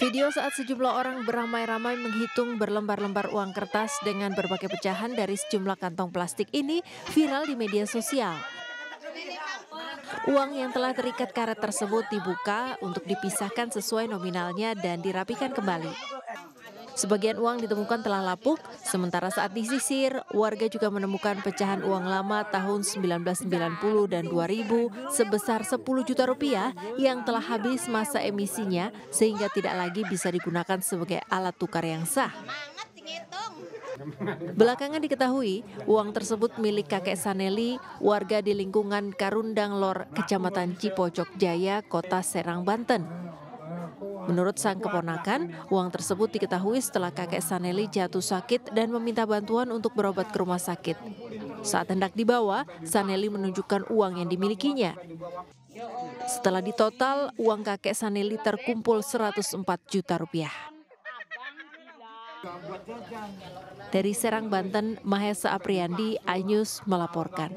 Video saat sejumlah orang beramai-ramai menghitung berlembar-lembar uang kertas dengan berbagai pecahan dari sejumlah kantong plastik ini viral di media sosial. Uang yang telah terikat karet tersebut dibuka untuk dipisahkan sesuai nominalnya dan dirapikan kembali. Sebagian uang ditemukan telah lapuk, sementara saat disisir, warga juga menemukan pecahan uang lama tahun 1990 dan 2000 sebesar 10 juta rupiah yang telah habis masa emisinya sehingga tidak lagi bisa digunakan sebagai alat tukar yang sah. Belakangan diketahui, uang tersebut milik kakek Saneli, warga di lingkungan Karundang Lor, Kecamatan Cipocok Jaya, Kota Serang, Banten. Menurut sang keponakan, uang tersebut diketahui setelah kakek Saneli jatuh sakit dan meminta bantuan untuk berobat ke rumah sakit. Saat hendak dibawa, Saneli menunjukkan uang yang dimilikinya. Setelah ditotal, uang kakek Saneli terkumpul 104 juta rupiah. Dari Serang, Banten, Mahesa Apriandi, Anyus melaporkan.